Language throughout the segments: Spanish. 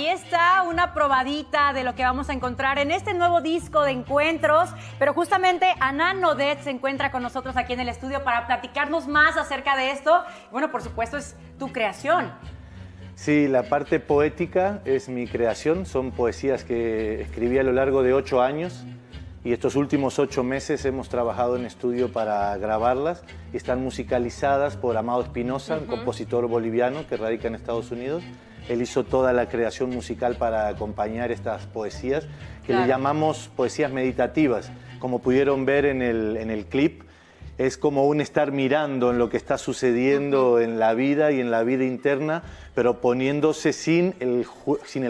Ahí está una probadita de lo que vamos a encontrar en este nuevo disco de encuentros. Pero justamente Anan Nodet se encuentra con nosotros aquí en el estudio para platicarnos más acerca de esto. Bueno, por supuesto, es tu creación. Sí, la parte poética es mi creación. Son poesías que escribí a lo largo de ocho años y estos últimos ocho meses hemos trabajado en estudio para grabarlas. Están musicalizadas por Amado Espinosa, un compositor boliviano que radica en Estados Unidos. Él hizo toda la creación musical para acompañar estas poesías, que le llamamos poesías meditativas. Como pudieron ver en el, clip, es como un estar mirando en lo que está sucediendo en la vida y en la vida interna, pero poniéndose sin el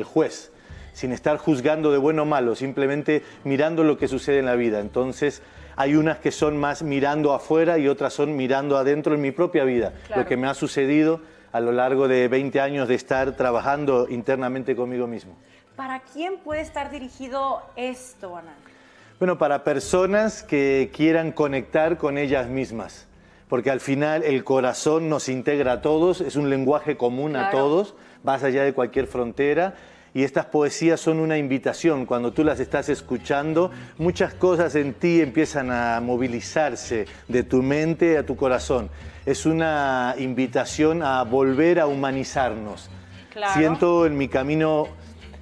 juez sin estar juzgando de bueno o malo, simplemente mirando lo que sucede en la vida. Entonces, hay unas que son más mirando afuera y otras son mirando adentro en mi propia vida, lo que me ha sucedido a lo largo de 20 años de estar trabajando internamente conmigo mismo. ¿Para quién puede estar dirigido esto, Ana? Bueno, para personas que quieran conectar con ellas mismas, porque al final el corazón nos integra a todos, es un lenguaje común a todos, más allá de cualquier frontera y estas poesías son una invitación. Cuando tú las estás escuchando, muchas cosas en ti empiezan a movilizarse de tu mente a tu corazón. Es una invitación a volver a humanizarnos. Siento en mi camino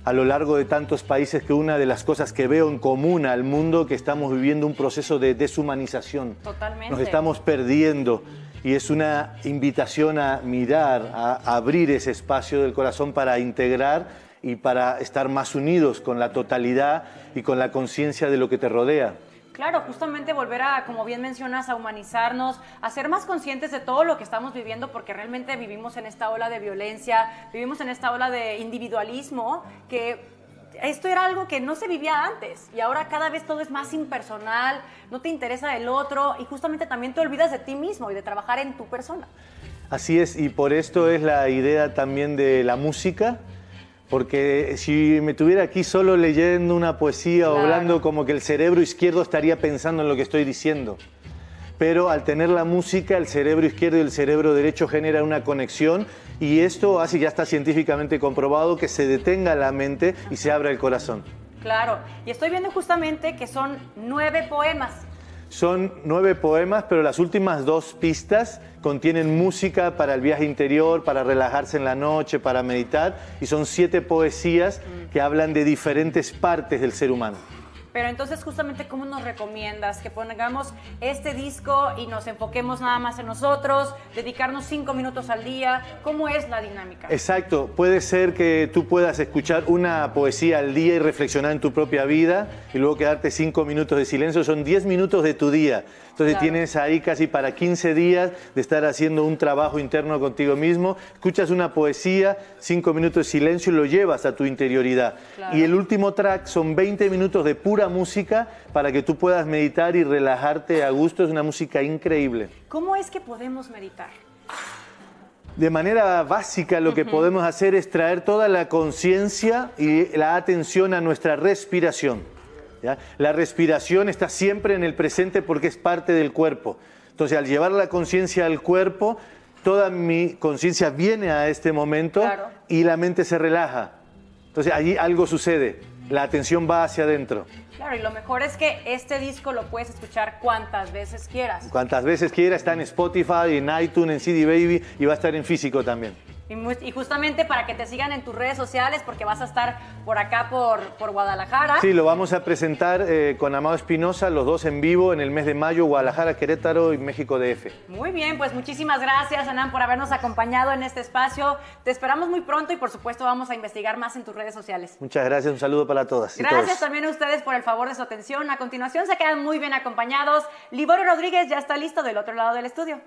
a lo largo de tantos países que una de las cosas que veo en común al mundo que estamos viviendo un proceso de deshumanización. Totalmente. Nos estamos perdiendo y es una invitación a mirar, a abrir ese espacio del corazón para integrar y para estar más unidos con la totalidad y con la conciencia de lo que te rodea. Claro, justamente volver a, como bien mencionas, a humanizarnos, a ser más conscientes de todo lo que estamos viviendo, porque realmente vivimos en esta ola de violencia, vivimos en esta ola de individualismo, que esto era algo que no se vivía antes y ahora cada vez todo es más impersonal, no te interesa el otro y justamente también te olvidas de ti mismo y de trabajar en tu persona. Así es, y por esto es la idea también de la música porque si me tuviera aquí solo leyendo una poesía o hablando, como que el cerebro izquierdo estaría pensando en lo que estoy diciendo. Pero al tener la música, el cerebro izquierdo y el cerebro derecho generan una conexión y esto así ya está científicamente comprobado, que se detenga la mente y se abra el corazón. Claro, y estoy viendo justamente que son nueve poemas son nueve poemas, pero las últimas dos pistas contienen música para el viaje interior, para relajarse en la noche, para meditar, y son siete poesías que hablan de diferentes partes del ser humano. Pero entonces justamente, ¿cómo nos recomiendas que pongamos este disco y nos enfoquemos nada más en nosotros, dedicarnos cinco minutos al día? ¿Cómo es la dinámica? Exacto, puede ser que tú puedas escuchar una poesía al día y reflexionar en tu propia vida y luego quedarte cinco minutos de silencio, son diez minutos de tu día. Entonces tienes ahí casi para 15 días de estar haciendo un trabajo interno contigo mismo, escuchas una poesía, cinco minutos de silencio y lo llevas a tu interioridad. Y el último track son 20 minutos de pura música para que tú puedas meditar y relajarte a gusto. Es una música increíble. ¿Cómo es que podemos meditar? De manera básica lo que podemos hacer es traer toda la conciencia y la atención a nuestra respiración. La respiración está siempre en el presente porque es parte del cuerpo. Entonces al llevar la conciencia al cuerpo, toda mi conciencia viene a este momento y la mente se relaja. Entonces allí algo sucede la atención va hacia adentro. Claro, y lo mejor es que este disco lo puedes escuchar cuantas veces quieras. Cuantas veces quieras, está en Spotify, en iTunes, en CD Baby y va a estar en físico también. Y, justamente para que te sigan en tus redes sociales, porque vas a estar por acá, por, por Guadalajara. Sí, lo vamos a presentar eh, con Amado Espinosa, los dos en vivo en el mes de mayo, Guadalajara, Querétaro y México DF. Muy bien, pues muchísimas gracias, Anán, por habernos acompañado en este espacio. Te esperamos muy pronto y, por supuesto, vamos a investigar más en tus redes sociales. Muchas gracias, un saludo para todas. gracias también a ustedes por el favor de su atención. A continuación, se quedan muy bien acompañados. Liboro Rodríguez ya está listo del otro lado del estudio.